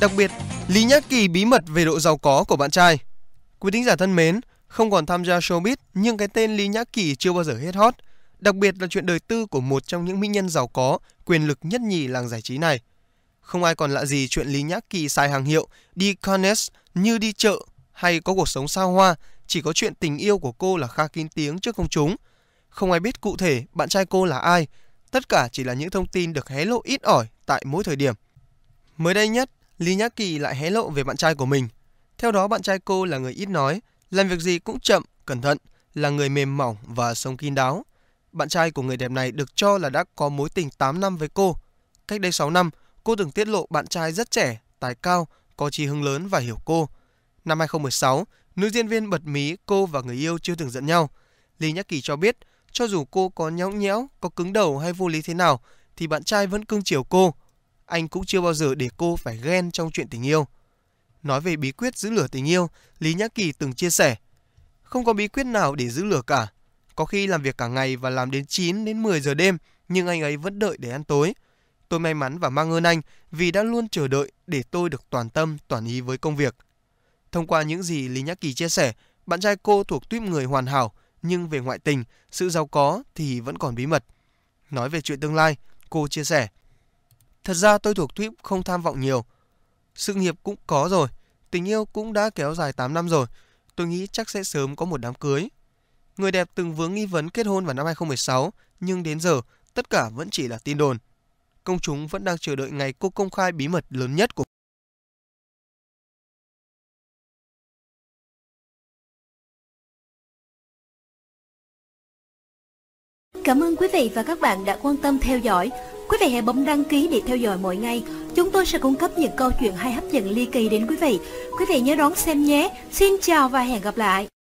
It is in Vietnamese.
Đặc biệt, Lý Nhã Kỳ bí mật về độ giàu có của bạn trai. Quý thính giả thân mến, không còn tham gia showbiz nhưng cái tên Lý Nhã Kỳ chưa bao giờ hết hot, đặc biệt là chuyện đời tư của một trong những mỹ nhân giàu có, quyền lực nhất nhì làng giải trí này. Không ai còn lạ gì chuyện Lý Nhã Kỳ xài hàng hiệu, đi Cannes như đi chợ hay có cuộc sống xa hoa, chỉ có chuyện tình yêu của cô là kha kín tiếng trước công chúng. Không ai biết cụ thể bạn trai cô là ai, tất cả chỉ là những thông tin được hé lộ ít ỏi tại mỗi thời điểm. Mới đây nhất, Lý Nhã Kỳ lại hé lộ về bạn trai của mình. Theo đó bạn trai cô là người ít nói, làm việc gì cũng chậm, cẩn thận, là người mềm mỏng và sống kín đáo. Bạn trai của người đẹp này được cho là đã có mối tình 8 năm với cô. Cách đây 6 năm, cô từng tiết lộ bạn trai rất trẻ, tài cao, có trí hứng lớn và hiểu cô. Năm 2016, nữ diễn viên bật mí cô và người yêu chưa từng giận nhau. Lý Nhã Kỳ cho biết, cho dù cô có nhõng nhẽo, có cứng đầu hay vô lý thế nào, thì bạn trai vẫn cưng chiều cô, anh cũng chưa bao giờ để cô phải ghen trong chuyện tình yêu. Nói về bí quyết giữ lửa tình yêu, Lý Nhã Kỳ từng chia sẻ. Không có bí quyết nào để giữ lửa cả. Có khi làm việc cả ngày và làm đến 9 đến 10 giờ đêm, nhưng anh ấy vẫn đợi để ăn tối. Tôi may mắn và mang ơn anh vì đã luôn chờ đợi để tôi được toàn tâm, toàn ý với công việc. Thông qua những gì Lý Nhã Kỳ chia sẻ, bạn trai cô thuộc tuyếp người hoàn hảo, nhưng về ngoại tình, sự giàu có thì vẫn còn bí mật. Nói về chuyện tương lai, cô chia sẻ, Thật ra tôi thuộc tuyếp không tham vọng nhiều. Sự nghiệp cũng có rồi, tình yêu cũng đã kéo dài 8 năm rồi. Tôi nghĩ chắc sẽ sớm có một đám cưới. Người đẹp từng vướng nghi vấn kết hôn vào năm 2016, nhưng đến giờ tất cả vẫn chỉ là tin đồn. Công chúng vẫn đang chờ đợi ngày cô công khai bí mật lớn nhất của Cảm ơn quý vị và các bạn đã quan tâm theo dõi. Quý vị hãy bấm đăng ký để theo dõi mỗi ngày. Chúng tôi sẽ cung cấp những câu chuyện hay hấp dẫn ly kỳ đến quý vị. Quý vị nhớ đón xem nhé. Xin chào và hẹn gặp lại.